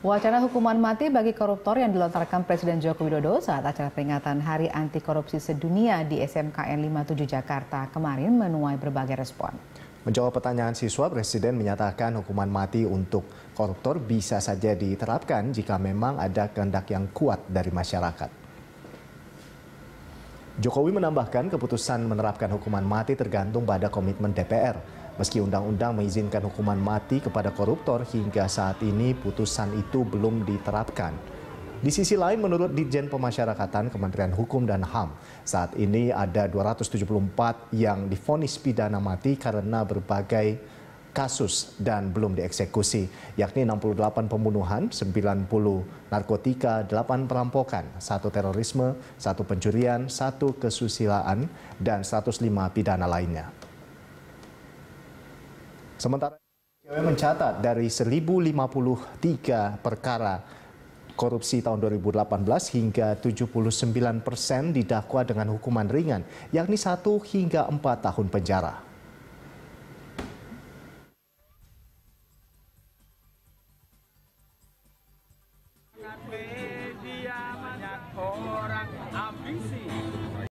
Wacana hukuman mati bagi koruptor yang dilontarkan Presiden Joko Widodo saat acara peringatan Hari Anti Korupsi Sedunia di SMKN 57 Jakarta kemarin menuai berbagai respon. Menjawab pertanyaan siswa, Presiden menyatakan hukuman mati untuk koruptor bisa saja diterapkan jika memang ada kehendak yang kuat dari masyarakat. Jokowi menambahkan keputusan menerapkan hukuman mati tergantung pada komitmen DPR Meski undang-undang mengizinkan hukuman mati kepada koruptor, hingga saat ini putusan itu belum diterapkan. Di sisi lain, menurut Ditjen Pemasyarakatan Kementerian Hukum dan HAM, saat ini ada 274 yang difonis pidana mati karena berbagai kasus dan belum dieksekusi, yakni 68 pembunuhan, 90 narkotika, 8 perampokan, 1 terorisme, 1 pencurian, 1 kesusilaan, dan 105 pidana lainnya. Sementara ICW mencatat dari 1.053 perkara korupsi tahun 2018 hingga 79 persen didakwa dengan hukuman ringan, yakni 1 hingga 4 tahun penjara. Media banyak orang ambisi